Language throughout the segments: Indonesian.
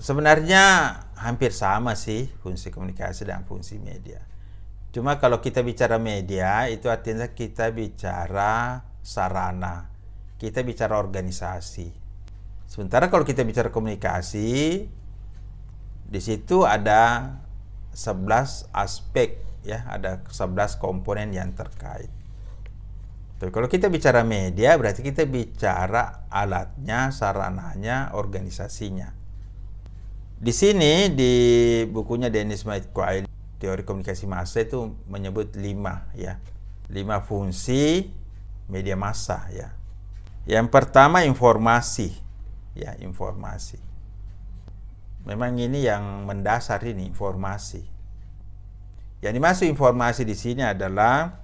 Sebenarnya hampir sama sih fungsi komunikasi dan fungsi media. Cuma kalau kita bicara media itu artinya kita bicara sarana, kita bicara organisasi. Sementara kalau kita bicara komunikasi di situ ada 11 aspek ya, ada 11 komponen yang terkait. Tapi kalau kita bicara media berarti kita bicara alatnya, sarananya, organisasinya. Di sini di bukunya Dennis McQuaid teori komunikasi massa itu menyebut lima ya lima fungsi media massa ya yang pertama informasi ya informasi memang ini yang mendasar ini informasi yang dimaksud informasi di sini adalah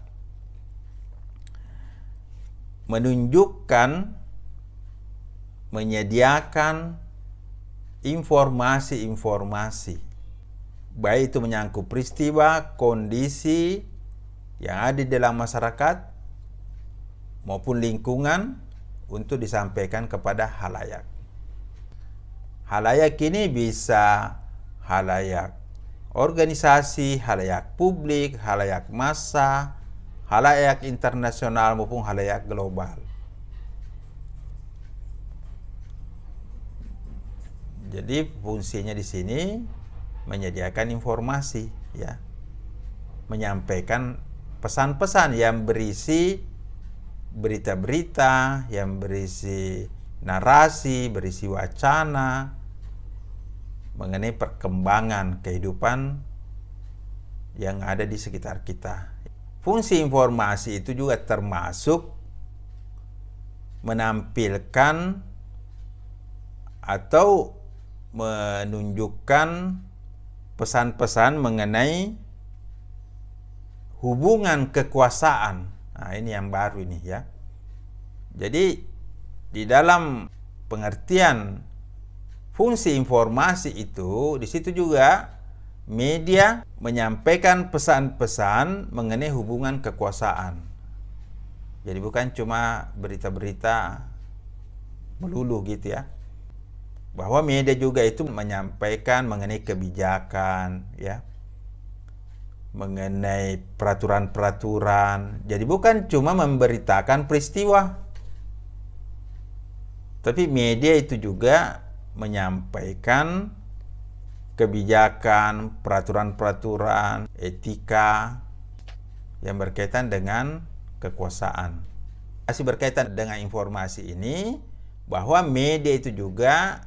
menunjukkan menyediakan informasi-informasi baik itu menyangkut peristiwa, kondisi yang ada dalam masyarakat maupun lingkungan untuk disampaikan kepada halayak. Halayak ini bisa halayak organisasi, halayak publik, halayak massa, halayak internasional maupun halayak global. Jadi fungsinya di sini menyediakan informasi ya. Menyampaikan pesan-pesan yang berisi berita-berita, yang berisi narasi, berisi wacana mengenai perkembangan kehidupan yang ada di sekitar kita. Fungsi informasi itu juga termasuk menampilkan atau menunjukkan pesan-pesan mengenai hubungan kekuasaan. Nah, ini yang baru ini ya. Jadi di dalam pengertian fungsi informasi itu di situ juga media menyampaikan pesan-pesan mengenai hubungan kekuasaan. Jadi bukan cuma berita-berita melulu gitu ya bahwa media juga itu menyampaikan mengenai kebijakan ya mengenai peraturan-peraturan. Jadi bukan cuma memberitakan peristiwa. Tapi media itu juga menyampaikan kebijakan, peraturan-peraturan, etika yang berkaitan dengan kekuasaan. Masih berkaitan dengan informasi ini bahwa media itu juga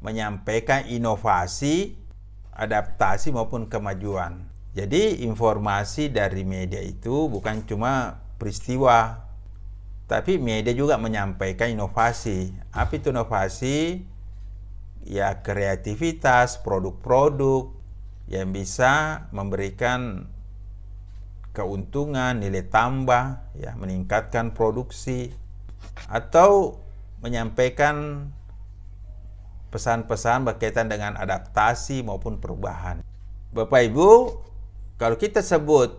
menyampaikan inovasi, adaptasi maupun kemajuan. Jadi informasi dari media itu bukan cuma peristiwa, tapi media juga menyampaikan inovasi. Apa itu inovasi? Ya kreativitas, produk-produk yang bisa memberikan keuntungan, nilai tambah, ya meningkatkan produksi atau menyampaikan pesan-pesan berkaitan dengan adaptasi maupun perubahan. Bapak Ibu, kalau kita sebut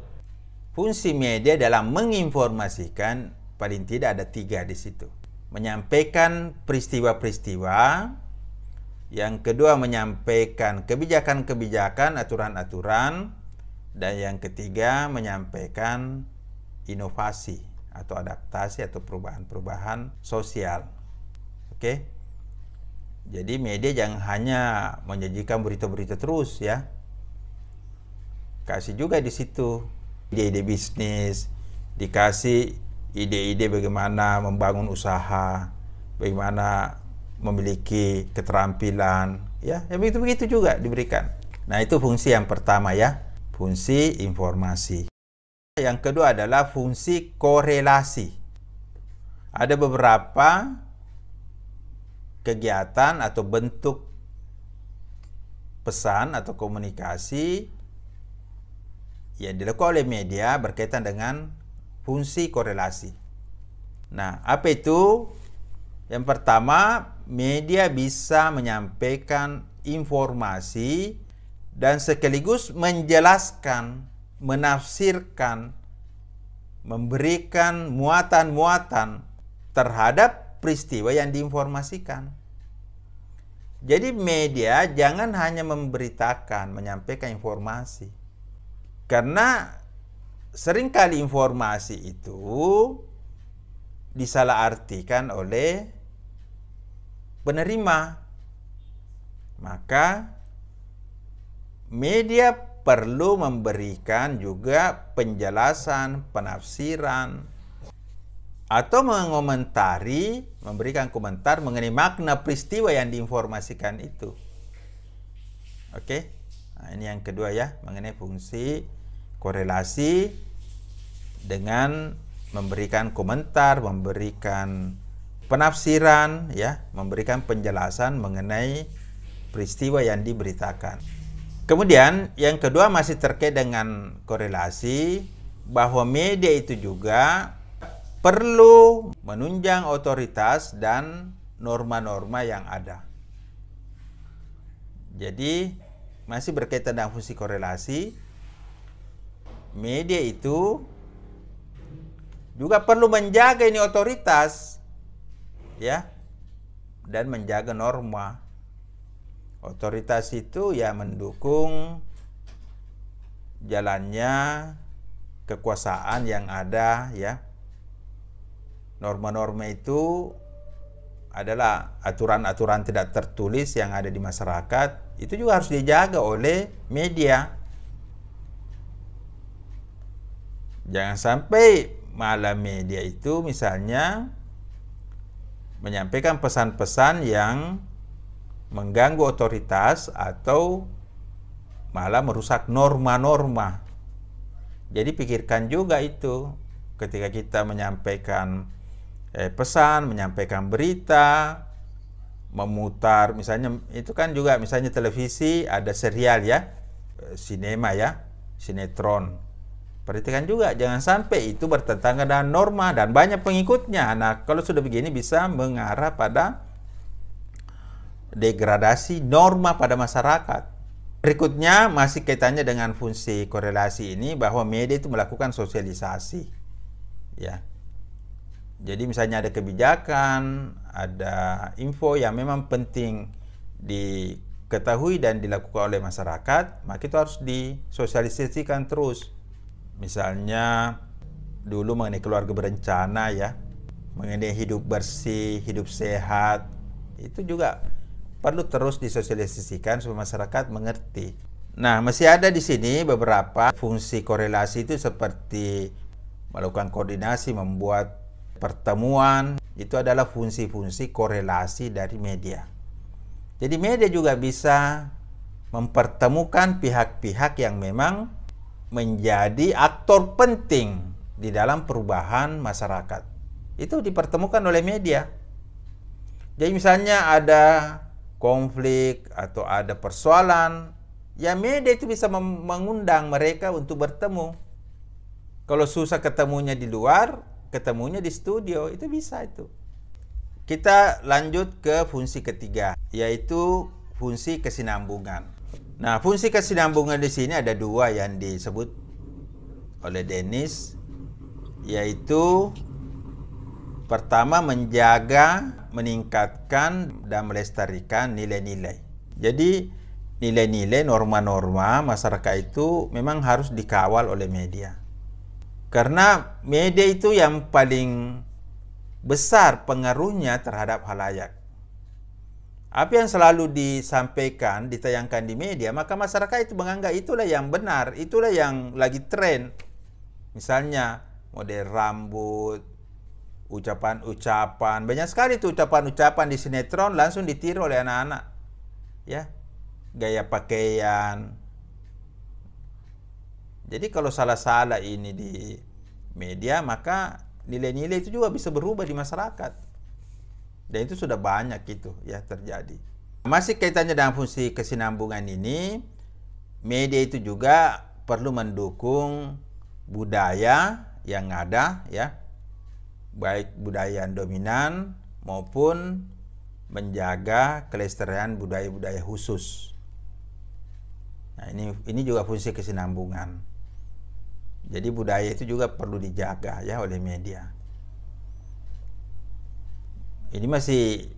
fungsi media dalam menginformasikan, paling tidak ada tiga di situ. Menyampaikan peristiwa-peristiwa, yang kedua menyampaikan kebijakan-kebijakan, aturan-aturan, dan yang ketiga menyampaikan inovasi atau adaptasi atau perubahan-perubahan sosial. Oke. Okay? Jadi media jangan hanya menyajikan berita-berita terus ya. Kasih juga di situ ide-ide bisnis, dikasih ide-ide bagaimana membangun usaha, bagaimana memiliki keterampilan, ya, ya begitu begitu juga diberikan. Nah itu fungsi yang pertama ya, fungsi informasi. Yang kedua adalah fungsi korelasi. Ada beberapa kegiatan atau bentuk pesan atau komunikasi yang dilakukan oleh media berkaitan dengan fungsi korelasi. Nah, apa itu? Yang pertama, media bisa menyampaikan informasi dan sekaligus menjelaskan, menafsirkan, memberikan muatan-muatan terhadap peristiwa yang diinformasikan. Jadi media jangan hanya memberitakan, menyampaikan informasi. Karena seringkali informasi itu disalahartikan oleh penerima. Maka media perlu memberikan juga penjelasan, penafsiran, atau mengomentari, memberikan komentar mengenai makna peristiwa yang diinformasikan itu. Oke, okay? nah, ini yang kedua ya, mengenai fungsi korelasi dengan memberikan komentar, memberikan penafsiran, ya, memberikan penjelasan mengenai peristiwa yang diberitakan. Kemudian yang kedua masih terkait dengan korelasi bahwa media itu juga perlu menunjang otoritas dan norma-norma yang ada. Jadi masih berkaitan dengan fungsi korelasi, media itu juga perlu menjaga ini otoritas ya dan menjaga norma. Otoritas itu ya mendukung jalannya kekuasaan yang ada ya Norma-norma itu adalah aturan-aturan tidak tertulis yang ada di masyarakat itu juga harus dijaga oleh media jangan sampai malam media itu misalnya menyampaikan pesan-pesan yang mengganggu otoritas atau malah merusak norma-norma jadi pikirkan juga itu ketika kita menyampaikan eh, pesan, menyampaikan berita, memutar misalnya itu kan juga misalnya televisi ada serial ya, eh, sinema ya, sinetron. Perhatikan juga jangan sampai itu bertentangan dengan norma dan banyak pengikutnya. Nah, kalau sudah begini bisa mengarah pada degradasi norma pada masyarakat. Berikutnya masih kaitannya dengan fungsi korelasi ini bahwa media itu melakukan sosialisasi. Ya. Jadi misalnya ada kebijakan, ada info yang memang penting diketahui dan dilakukan oleh masyarakat, maka itu harus disosialisasikan terus. Misalnya dulu mengenai keluarga berencana ya, mengenai hidup bersih, hidup sehat, itu juga perlu terus disosialisasikan supaya masyarakat mengerti. Nah, masih ada di sini beberapa fungsi korelasi itu seperti melakukan koordinasi, membuat pertemuan, itu adalah fungsi-fungsi korelasi dari media. Jadi media juga bisa mempertemukan pihak-pihak yang memang menjadi aktor penting di dalam perubahan masyarakat. Itu dipertemukan oleh media. Jadi misalnya ada konflik atau ada persoalan, ya media itu bisa mengundang mereka untuk bertemu. Kalau susah ketemunya di luar, ketemunya di studio itu bisa itu kita lanjut ke fungsi ketiga yaitu fungsi kesinambungan nah fungsi kesinambungan di sini ada dua yang disebut oleh Dennis yaitu pertama menjaga meningkatkan dan melestarikan nilai-nilai jadi nilai-nilai norma-norma masyarakat itu memang harus dikawal oleh media karena media itu yang paling besar pengaruhnya terhadap halayak. Apa yang selalu disampaikan, ditayangkan di media, maka masyarakat itu menganggap itulah yang benar, itulah yang lagi tren. Misalnya model rambut, ucapan-ucapan. Banyak sekali itu ucapan-ucapan di sinetron langsung ditiru oleh anak-anak. Ya. Gaya pakaian, jadi kalau salah-salah ini di media, maka nilai-nilai itu juga bisa berubah di masyarakat. Dan itu sudah banyak itu ya terjadi. Masih kaitannya dengan fungsi kesinambungan ini, media itu juga perlu mendukung budaya yang ada ya, baik budaya yang dominan maupun menjaga kelestarian budaya-budaya khusus. Nah, ini ini juga fungsi kesinambungan. Jadi budaya itu juga perlu dijaga ya oleh media. Ini masih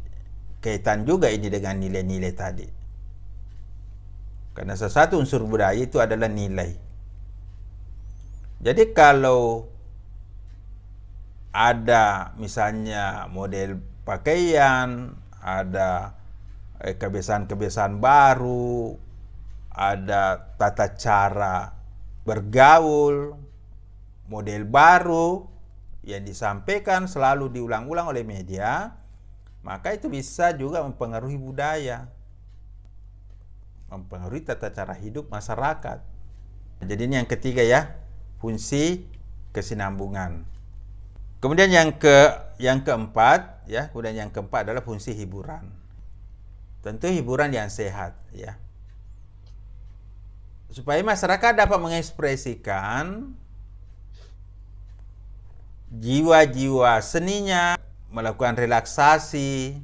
kaitan juga ini dengan nilai-nilai tadi. Karena sesuatu unsur budaya itu adalah nilai. Jadi kalau ada misalnya model pakaian, ada eh, kebiasaan-kebiasaan baru, ada tata cara bergaul, model baru yang disampaikan selalu diulang-ulang oleh media, maka itu bisa juga mempengaruhi budaya, mempengaruhi tata cara hidup masyarakat. Jadi ini yang ketiga ya, fungsi kesinambungan. Kemudian yang ke yang keempat ya, kemudian yang keempat adalah fungsi hiburan. Tentu hiburan yang sehat ya. Supaya masyarakat dapat mengekspresikan jiwa-jiwa seninya melakukan relaksasi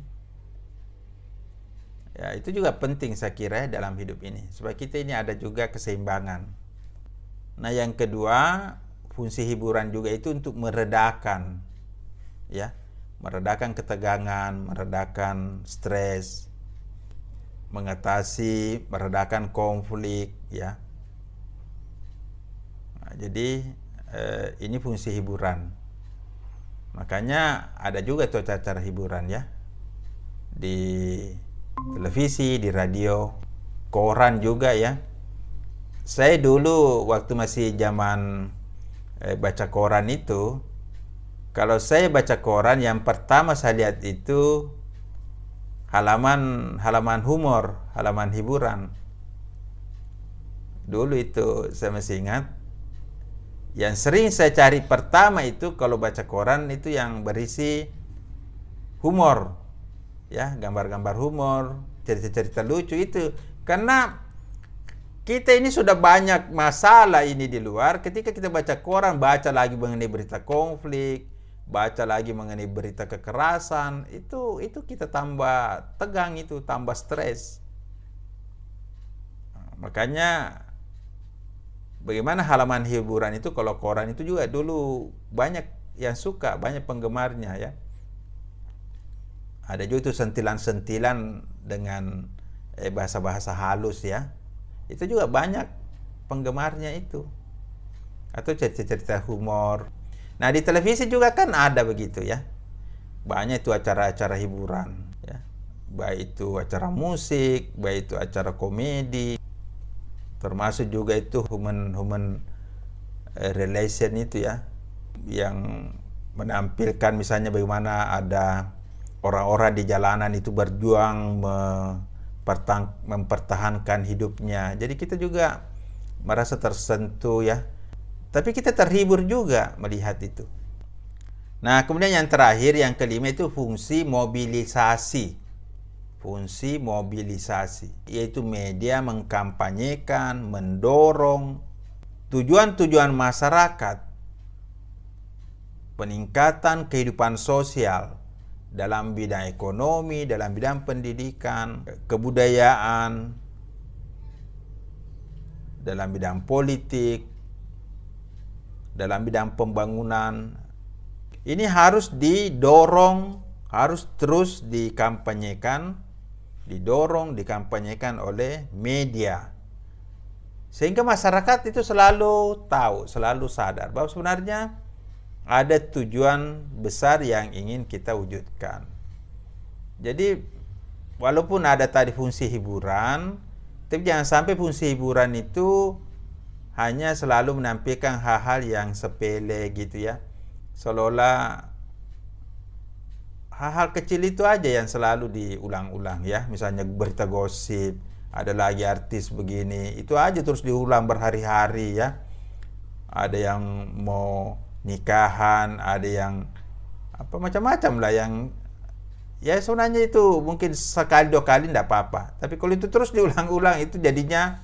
ya itu juga penting saya kira ya dalam hidup ini supaya kita ini ada juga keseimbangan nah yang kedua fungsi hiburan juga itu untuk meredakan ya meredakan ketegangan meredakan stres mengatasi meredakan konflik ya nah, jadi eh, ini fungsi hiburan Makanya ada juga tuh acara hiburan ya. Di televisi, di radio, koran juga ya. Saya dulu waktu masih zaman eh, baca koran itu, kalau saya baca koran yang pertama saya lihat itu halaman halaman humor, halaman hiburan. Dulu itu saya masih ingat yang sering saya cari pertama itu kalau baca koran itu yang berisi humor. Ya, gambar-gambar humor, cerita-cerita lucu itu. Karena kita ini sudah banyak masalah ini di luar. Ketika kita baca koran, baca lagi mengenai berita konflik, baca lagi mengenai berita kekerasan, itu itu kita tambah tegang itu, tambah stres. Makanya bagaimana halaman hiburan itu kalau koran itu juga dulu banyak yang suka, banyak penggemarnya ya. Ada juga itu sentilan-sentilan dengan bahasa eh, bahasa-bahasa halus ya. Itu juga banyak penggemarnya itu. Atau cerita-cerita humor. Nah, di televisi juga kan ada begitu ya. Banyak itu acara-acara hiburan ya. Baik itu acara musik, baik itu acara komedi, termasuk juga itu human human eh, relation itu ya yang menampilkan misalnya bagaimana ada orang-orang di jalanan itu berjuang mempertahankan hidupnya. Jadi kita juga merasa tersentuh ya. Tapi kita terhibur juga melihat itu. Nah, kemudian yang terakhir yang kelima itu fungsi mobilisasi fungsi mobilisasi, yaitu media mengkampanyekan, mendorong tujuan-tujuan masyarakat, peningkatan kehidupan sosial dalam bidang ekonomi, dalam bidang pendidikan, kebudayaan, dalam bidang politik, dalam bidang pembangunan. Ini harus didorong, harus terus dikampanyekan didorong, dikampanyekan oleh media. Sehingga masyarakat itu selalu tahu, selalu sadar bahwa sebenarnya ada tujuan besar yang ingin kita wujudkan. Jadi walaupun ada tadi fungsi hiburan, tapi jangan sampai fungsi hiburan itu hanya selalu menampilkan hal-hal yang sepele gitu ya. Seolah-olah hal-hal kecil itu aja yang selalu diulang-ulang ya misalnya berita gosip ada lagi artis begini itu aja terus diulang berhari-hari ya ada yang mau nikahan ada yang apa macam-macam lah yang ya sebenarnya itu mungkin sekali dua kali tidak apa-apa tapi kalau itu terus diulang-ulang itu jadinya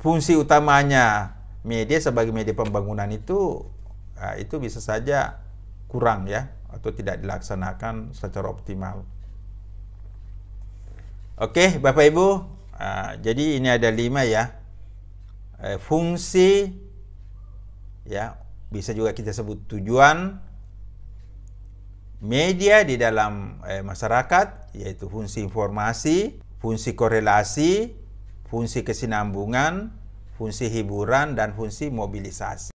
fungsi utamanya media sebagai media pembangunan itu nah itu bisa saja kurang ya atau tidak dilaksanakan secara optimal. Oke, Bapak Ibu, uh, jadi ini ada lima ya uh, fungsi, ya bisa juga kita sebut tujuan media di dalam uh, masyarakat yaitu fungsi informasi, fungsi korelasi, fungsi kesinambungan, fungsi hiburan dan fungsi mobilisasi.